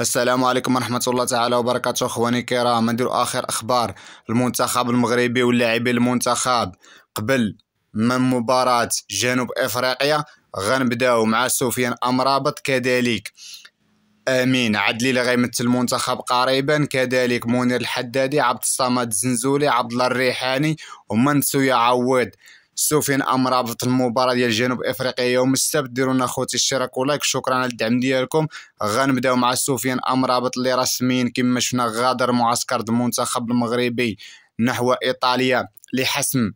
السلام عليكم ورحمة الله تعالى وبركاته اخواني الكرام نديرو اخر اخبار المنتخب المغربي واللاعبي المنتخب قبل من مباراة جنوب افريقيا غنبداو مع سفيان امرابط كذلك امين عدلي اللي غيمثل المنتخب قريبا كذلك منير الحدادي عبد الصمد الزنزولي عبد الله الريحاني ومنسو يعوض سوفين ام رابط المباراه ديال جنوب افريقيا يوم السبت ديروا لنا خوتي اشتراك ولايك شكرا على الدعم ديالكم غنبداو مع سفيان ام رابط اللي رسميا كما شفنا غادر معسكر المنتخب المغربي نحو ايطاليا لحسم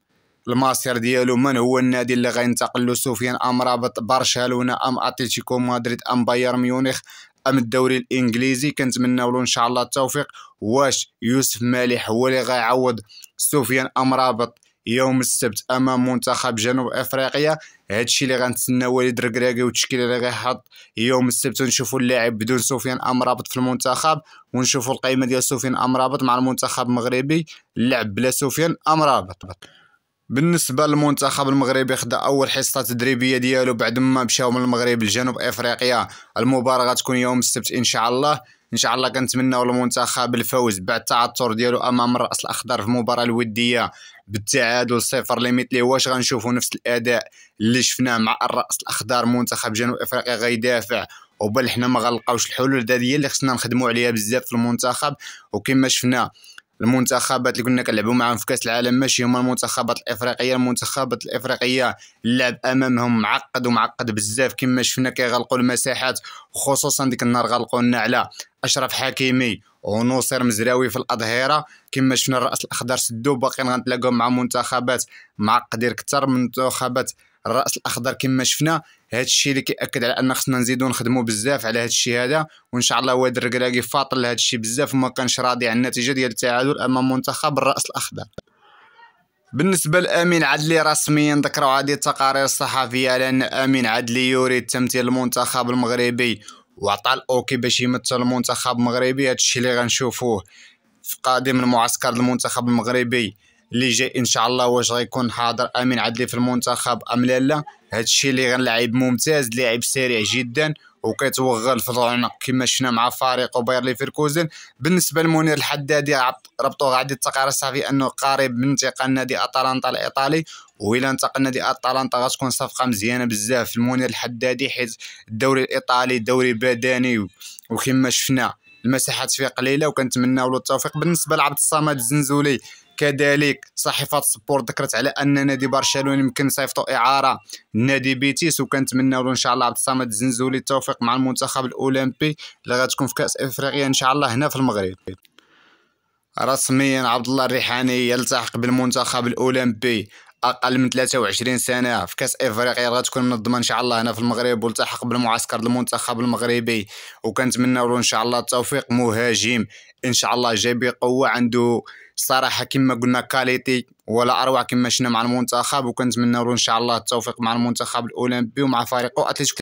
المصير ديالو من هو النادي اللي غينتقل له سفيان ام رابط برشلونه ام اتلتيكو مدريد ام بايرن ميونخ ام الدوري الانجليزي كنتمناو له ان شاء الله التوفيق واش يوسف مالح هو اللي غيعوض سفيان ام رابط يوم السبت امام منتخب جنوب افريقيا هادشي اللي غنتسناو وليد ركراكي والتشكيله اللي غيحط يوم السبت ونشوفوا اللاعب بدون سفيان امرابط في المنتخب ونشوفوا القائمه ديال سفيان امرابط مع المنتخب المغربي اللعب بلا سفيان امرابط بالنسبه للمنتخب المغربي خدا اول حصه تدريبيه ديالو بعد ما مشاو من المغرب لجنوب افريقيا المباراه غتكون يوم السبت ان شاء الله ان شاء الله كنتمناو المنتخب الفوز بعد التعثر ديالو امام الراس الاخضر في المباراه الوديه بالتعادل صفر ليميت ليه واش غنشوفوا نفس الاداء اللي شفناه مع الراس الاخضر منتخب جنوب افريقيا غيدافع وبل حنا ما غنلقاوش الحلول هذه هي اللي خصنا نخدموا عليها بزاف في المنتخب وكما شفنا المنتخبات اللي كنا كنلعبوا معاهم في كاس العالم ماشي هما المنتخبات الافريقيه المنتخبات الافريقيه اللعب امامهم معقد ومعقد بزاف كما شفنا كيغلقوا المساحات خصوصا ديك النهار غلقوا لنا على اشرف حكيمي ونوصر مزراوي في الاظهره كما شفنا الراس الاخضر سدو باقيين غنتلاقاو مع منتخبات معقدين اكثر من منتخبات الراس الاخضر كما شفنا هذا الشيء اللي كياكد على ان خصنا نزيدو نخدمو بزاف على هذا الشيء هذا وان شاء الله واد الركراكي فاطل لهذا الشيء بزاف وما كانش راضي على النتيجه ديال التعادل امام منتخب الراس الاخضر بالنسبه لامين عدلي رسميا ذكروا هذه التقارير الصحفيه على ان امين عدلي يريد تمثيل المنتخب المغربي وعطى الاوكي باش يمثل المنتخب المغربي هادشي اللي غنشوفوه في قادم المعسكر المنتخب المغربي اللي جاي ان شاء الله واش غيكون حاضر امين عدلي في المنتخب ام لا لا هادشي اللي غنلعب ممتاز لاعب سريع جدا وكيتوغل في العنق كما شفنا مع فريقه باير ليفركوزن بالنسبه لمنير الحدادي ربطوا غادي التقارير صافي انه قريب من انتقال نادي اتلانتا الايطالي وإلا انتقل نادي اتلانتا غتكون صفقه مزيانه بزاف لمونير الحدادي حيت الدوري الايطالي دوري بدني وكما شفنا المساحات فيه قليله وكنتمناو له التوفيق بالنسبه لعبد الصمد الزنزولي كذلك صحيفه سبورت ذكرت على ان نادي برشلونه يمكن يصيفطوا اعاره نادي بيتيس وكنتمناو له ان شاء الله عبد الصمد الزنزولي التوفيق مع المنتخب الاولمبي اللي غتكون في كاس افريقيا ان شاء الله هنا في المغرب رسميا عبد الله الريحاني يلتحق بالمنتخب الاولمبي اقل من 23 سنه في كاس افريقيا غتكون منظمه ان شاء الله هنا في المغرب والتحق بالمعسكر المنتخب المغربي وكنتمناو له ان شاء الله التوفيق مهاجم ان شاء الله جاي بقوه عنده صراحه كما قلنا كاليتي ولا اروع كما شفنا مع المنتخب وكنتمناو له ان شاء الله التوفيق مع المنتخب الاولمبي ومع فريقه اتلتيكو